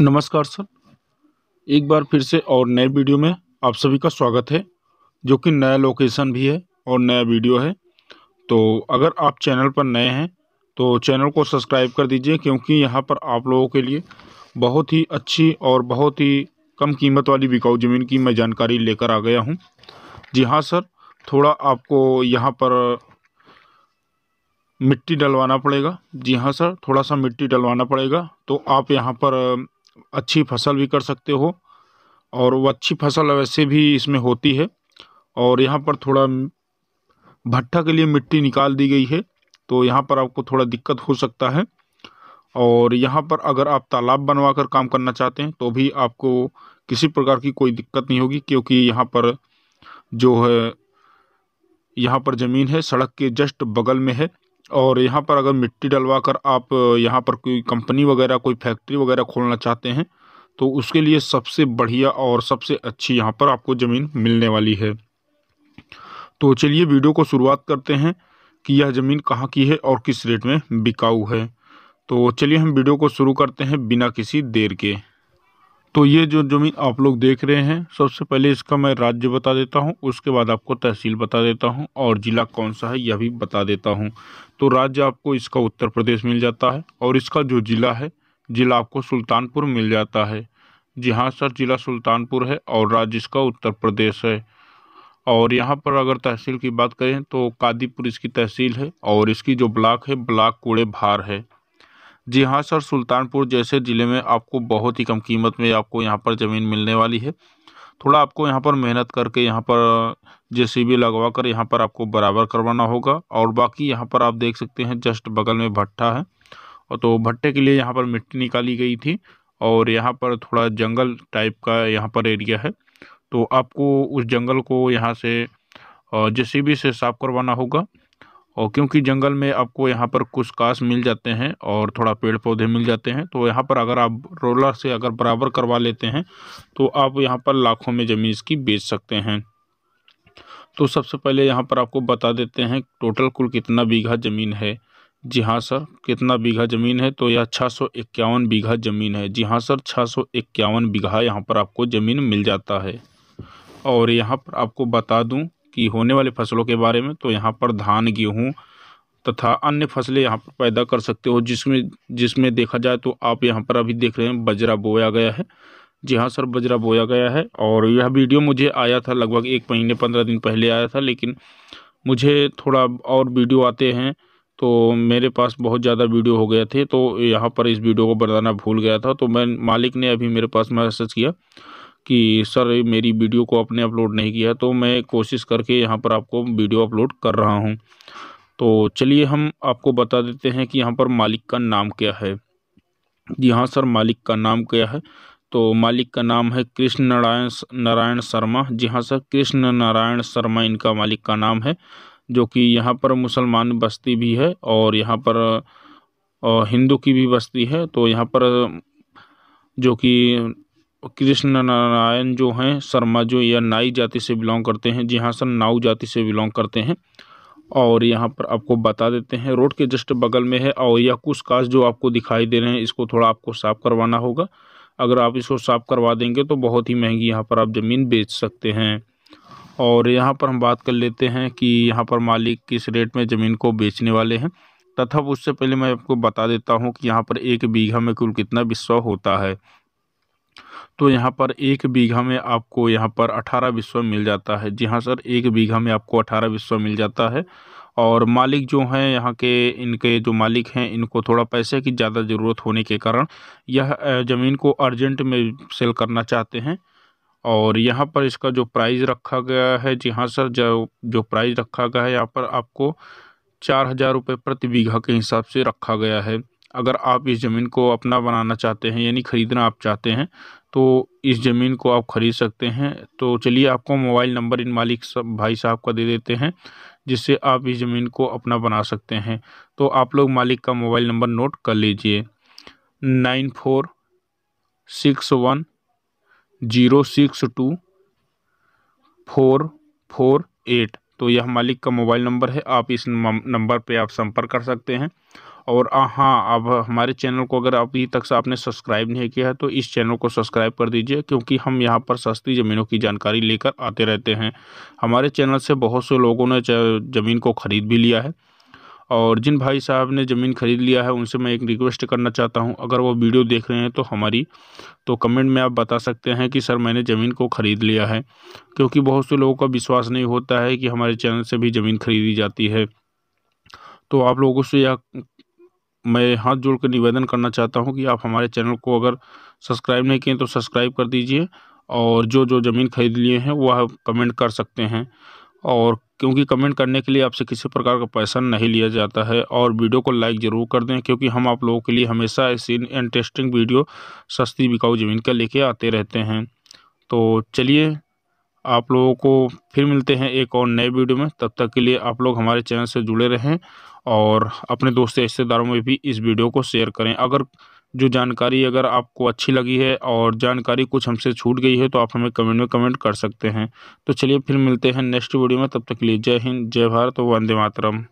नमस्कार सर एक बार फिर से और नए वीडियो में आप सभी का स्वागत है जो कि नया लोकेशन भी है और नया वीडियो है तो अगर आप चैनल पर नए हैं तो चैनल को सब्सक्राइब कर दीजिए क्योंकि यहाँ पर आप लोगों के लिए बहुत ही अच्छी और बहुत ही कम कीमत वाली बिकाऊ ज़मीन की मैं जानकारी लेकर आ गया हूँ जी हाँ सर थोड़ा आपको यहाँ पर मिट्टी डलवाना पड़ेगा जी हाँ सर थोड़ा सा मिट्टी डलवाना पड़ेगा तो आप यहाँ पर अच्छी फसल भी कर सकते हो और वो अच्छी फसल वैसे भी इसमें होती है और यहाँ पर थोड़ा भट्टा के लिए मिट्टी निकाल दी गई है तो यहाँ पर आपको थोड़ा दिक्कत हो सकता है और यहाँ पर अगर आप तालाब बनवा कर काम करना चाहते हैं तो भी आपको किसी प्रकार की कोई दिक्कत नहीं होगी क्योंकि यहाँ पर जो है यहाँ पर ज़मीन है सड़क के जस्ट बगल में है और यहाँ पर अगर मिट्टी डलवा कर आप यहाँ पर कोई कंपनी वगैरह कोई फैक्ट्री वगैरह खोलना चाहते हैं तो उसके लिए सबसे बढ़िया और सबसे अच्छी यहाँ पर आपको ज़मीन मिलने वाली है तो चलिए वीडियो को शुरुआत करते हैं कि यह ज़मीन कहाँ की है और किस रेट में बिकाऊ है तो चलिए हम वीडियो को शुरू करते हैं बिना किसी देर के तो ये जो ज़मीन आप लोग देख रहे हैं सबसे पहले इसका मैं राज्य बता देता हूँ उसके बाद आपको तहसील बता देता हूँ और ज़िला कौन सा है यह भी बता देता हूँ तो राज्य आपको इसका उत्तर प्रदेश मिल जाता है और इसका जो ज़िला है ज़िला आपको सुल्तानपुर मिल जाता है जी हाँ सर ज़िला सुल्तानपुर है और राज्य इसका उत्तर प्रदेश है और यहाँ पर अगर तहसील की बात करें तो कादीपुर इसकी तहसील है और इसकी जो ब्लाक है ब्लाक कूड़े भार है जी हाँ सर सुल्तानपुर जैसे ज़िले में आपको बहुत ही कम कीमत में आपको यहाँ पर ज़मीन मिलने वाली है थोड़ा आपको यहाँ पर मेहनत करके यहाँ पर जे सी बी लगवा कर यहाँ पर आपको बराबर करवाना होगा और बाकी यहाँ पर आप देख सकते हैं जस्ट बगल में भट्टा है और तो भट्टे के लिए यहाँ पर मिट्टी निकाली गई थी और यहाँ पर थोड़ा जंगल टाइप का यहाँ पर एरिया है तो आपको उस जंगल को यहाँ से जे सी बी से साफ़ करवाना होगा और क्योंकि जंगल में आपको यहाँ पर कुछ काश मिल जाते हैं और थोड़ा पेड़ पौधे मिल जाते हैं तो यहाँ पर अगर आप रोलर से अगर बराबर करवा लेते हैं तो आप यहाँ पर लाखों में ज़मीन इसकी बेच सकते हैं तो सबसे पहले यहाँ पर आपको बता देते हैं टोटल कुल कितना बीघा ज़मीन है जी हाँ सर कितना बीघा ज़मीन है तो यह छः सौ इक्यावन बीघा ज़मीन है जी हाँ सर छः सौ इक्यावन बीघा यहाँ पर आपको ज़मीन मिल जाता है और यहाँ पर आपको बता दूँ की होने वाली फसलों के बारे में तो यहाँ पर धान गेहूँ तथा अन्य फसलें यहाँ पर पैदा कर सकते हो जिसमें जिसमें देखा जाए तो आप यहाँ पर अभी देख रहे हैं बजरा बोया गया है जी हाँ सर बजरा बोया गया है और यह वीडियो मुझे आया था लगभग एक महीने पंद्रह दिन पहले आया था लेकिन मुझे थोड़ा और वीडियो आते हैं तो मेरे पास बहुत ज़्यादा वीडियो हो गए थे तो यहाँ पर इस वीडियो को बनाना भूल गया था तो मैं मालिक ने अभी मेरे पास मैसेज किया कि सर मेरी वीडियो को आपने अपलोड नहीं किया तो मैं कोशिश करके यहाँ पर आपको वीडियो अपलोड कर रहा हूँ तो चलिए हम आपको बता देते हैं कि यहाँ पर मालिक का नाम क्या है जी हाँ सर मालिक का नाम क्या है तो मालिक का नाम है कृष्ण नारायण नारायण शर्मा जी हाँ सर कृष्ण नारायण शर्मा इनका मालिक का नाम है जो कि यहाँ पर मुसलमान बस्ती भी है और यहाँ पर हिंदू की भी बस्ती है तो यहाँ पर जो कि कृष्ण नारायण जो हैं शर्मा जो या नाई जाति से बिलोंग करते हैं जी हाँ सर नाऊ जाति से बिलोंग करते हैं और यहाँ पर आपको बता देते हैं रोड के जस्ट बगल में है और यह कुछ काश जो आपको दिखाई दे रहे हैं इसको थोड़ा आपको साफ़ करवाना होगा अगर आप इसको साफ़ करवा देंगे तो बहुत ही महंगी यहाँ पर आप ज़मीन बेच सकते हैं और यहाँ पर हम बात कर लेते हैं कि यहाँ पर मालिक किस रेट में ज़मीन को बेचने वाले हैं तथा उससे पहले मैं आपको बता देता हूँ कि यहाँ पर एक बीघा में कुल कितना बिस्वा होता है तो यहाँ पर एक बीघा में आपको यहाँ पर अठारह विश्व मिल जाता है जी हाँ सर एक बीघा में आपको अठारह विश्व मिल जाता है और मालिक जो हैं यहाँ के इनके जो मालिक हैं इनको थोड़ा पैसे की ज़्यादा ज़रूरत होने के कारण यह ज़मीन को अर्जेंट में सेल करना चाहते हैं और यहाँ पर इसका जो प्राइस रखा गया है जी हाँ सर जो जो प्राइस रखा गया है यहाँ पर आपको चार हज़ार रुपये प्रति बीघा के हिसाब से रखा गया है अगर आप इस ज़मीन को अपना बनाना चाहते हैं यानी ख़रीदना आप चाहते हैं तो इस ज़मीन को आप ख़रीद सकते हैं तो चलिए आपको मोबाइल नंबर इन मालिक सब भाई साहब का दे देते हैं जिससे आप इस ज़मीन को अपना बना सकते हैं तो आप लोग मालिक का मोबाइल नंबर नोट कर लीजिए nine four six one zero six two four four eight तो यह मालिक का मोबाइल नंबर है आप इस नंबर पे आप संपर्क कर सकते हैं और हाँ अब हमारे चैनल को अगर अभी तक से आपने सब्सक्राइब नहीं किया है तो इस चैनल को सब्सक्राइब कर दीजिए क्योंकि हम यहाँ पर सस्ती ज़मीनों की जानकारी लेकर आते रहते हैं हमारे चैनल से बहुत से लोगों ने ज़मीन को ख़रीद भी लिया है और जिन भाई साहब ने ज़मीन ख़रीद लिया है उनसे मैं एक रिक्वेस्ट करना चाहता हूं अगर वो वीडियो देख रहे हैं तो हमारी तो कमेंट में आप बता सकते हैं कि सर मैंने ज़मीन को ख़रीद लिया है क्योंकि बहुत से लोगों का विश्वास नहीं होता है कि हमारे चैनल से भी ज़मीन खरीदी जाती है तो आप लोगों से यह मैं हाथ जोड़ कर निवेदन करना चाहता हूँ कि आप हमारे चैनल को अगर सब्सक्राइब नहीं किए तो सब्सक्राइब कर दीजिए और जो जो ज़मीन खरीद लिए हैं वह कमेंट कर सकते हैं और क्योंकि कमेंट करने के लिए आपसे किसी प्रकार का पैसा नहीं लिया जाता है और वीडियो को लाइक ज़रूर कर दें क्योंकि हम आप लोगों के लिए हमेशा ऐसी इंटरेस्टिंग वीडियो सस्ती बिकाऊ ज़मीन का लेके आते रहते हैं तो चलिए आप लोगों को फिर मिलते हैं एक और नए वीडियो में तब तक के लिए आप लोग हमारे चैनल से जुड़े रहें और अपने दोस्त रिश्तेदारों में भी इस वीडियो को शेयर करें अगर जो जानकारी अगर आपको अच्छी लगी है और जानकारी कुछ हमसे छूट गई है तो आप हमें कमेंट में कमेंट कर सकते हैं तो चलिए फिर मिलते हैं नेक्स्ट वीडियो में तब तक के लिए जय हिंद जय भारत वंदे मातरम